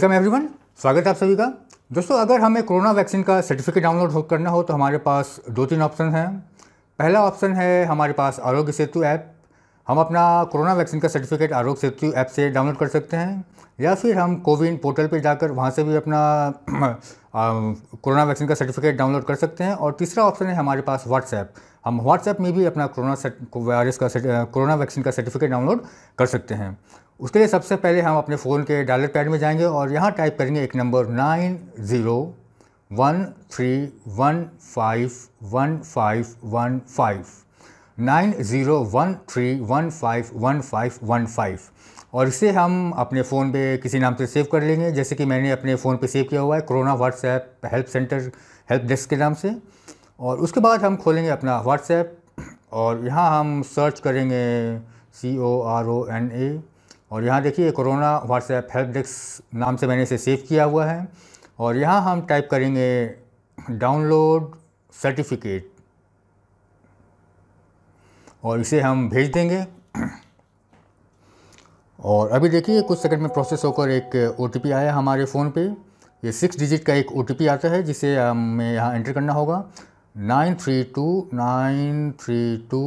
welcome everyone स्वागत है आप सभी का दोस्तों अगर हमें कोरोना वैक्सीन का सर्टिफिकेट डाउनलोड करना हो तो हमारे पास दो तीन ऑप्शन हैं पहला ऑप्शन है हमारे पास आरोग्य सेतु ऐप हम अपना कोरोना वैक्सीन का सर्टिफिकेट आरोग्य सेतु ऐप से डाउनलोड कर सकते हैं या फिर हम कोविन पोर्टल पर जाकर वहाँ से भी अपना कोरोना वैक्सीन का सर्टिफिकेट डाउनलोड कर सकते हैं और तीसरा ऑप्शन है हमारे पास व्हाट्सएप हम व्हाट्सएप में भी अपना कोरोना वायरस का कोरोना वैक्सीन का सर्टिफिकेट डाउनलोड कर सकते हैं उसके लिए सबसे पहले हम अपने फ़ोन के डायलर पैड में जाएंगे और यहाँ टाइप करेंगे एक number nine zero one three one five one five one five nine zero one three one five one five one five और इसे हम अपने फ़ोन पे किसी नाम से सेव कर लेंगे जैसे कि मैंने अपने फ़ोन पे सेव किया हुआ है corona WhatsApp help centre help desk के नाम से और उसके बाद हम खोलेंगे अपना व्हाट्सएप और यहाँ हम सर्च करेंगे सी O R O N A और यहाँ देखिए कोरोना व्हाट्सएप हेल्प डेस्क नाम से मैंने इसे सेव किया हुआ है और यहाँ हम टाइप करेंगे डाउनलोड सर्टिफिकेट और इसे हम भेज देंगे और अभी देखिए कुछ सेकंड में प्रोसेस होकर एक ओ आया हमारे फ़ोन पे ये सिक्स डिजिट का एक ओ आता है जिसे हमें यहाँ एंटर करना होगा nine three two nine three two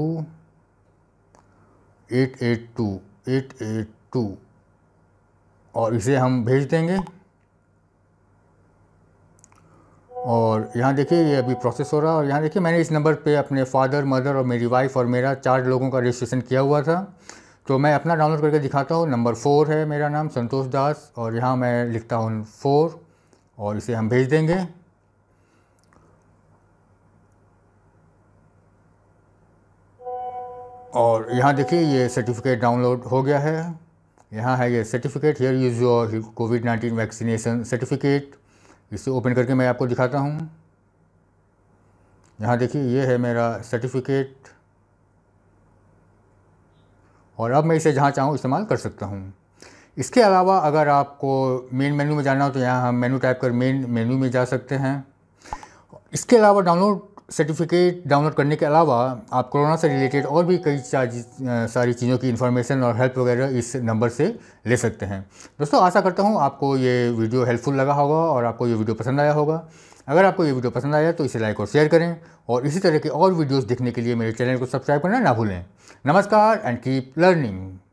eight eight two eight eight two और इसे हम भेज देंगे और यहाँ देखिए ये अभी प्रोसेस हो रहा है और यहाँ देखिए मैंने इस नंबर पे अपने फादर मदर और मेरी वाइफ और मेरा चार लोगों का रजिस्ट्रेशन किया हुआ था तो मैं अपना डाउनलोड करके दिखाता हूँ नंबर फोर है मेरा नाम संतोष दास और यहाँ मैं लिखता हूँ फोर और इसे हम भेज देंगे और यहाँ देखिए ये सर्टिफिकेट डाउनलोड हो गया है यहाँ है ये certificate here use your COVID nineteen vaccination certificate इसे ओपन करके मैं आपको दिखाता हूँ यहाँ देखिए ये है मेरा सर्टिफिकेट और अब मैं इसे जहाँ चाहूँ इस्तेमाल कर सकता हूँ इसके अलावा अगर आपको मेन मेन्यू में जाना हो तो यहाँ हम मेन्यू टाइप कर मेन मेन्यू में जा सकते हैं इसके अलावा डाउनलोड सर्टिफिकेट डाउनलोड करने के अलावा आप कोरोना से रिलेटेड और भी कई सारी चीज़ों की इन्फॉर्मेशन और हेल्प वगैरह इस नंबर से ले सकते हैं दोस्तों आशा करता हूँ आपको ये वीडियो हेल्पफुल लगा होगा और आपको ये वीडियो पसंद आया होगा अगर आपको ये वीडियो पसंद आया तो इसे लाइक और शेयर करें और इसी तरह के और वीडियोज़ देखने के लिए मेरे चैनल को सब्सक्राइब करना ना भूलें नमस्कार एंड कीप लर्निंग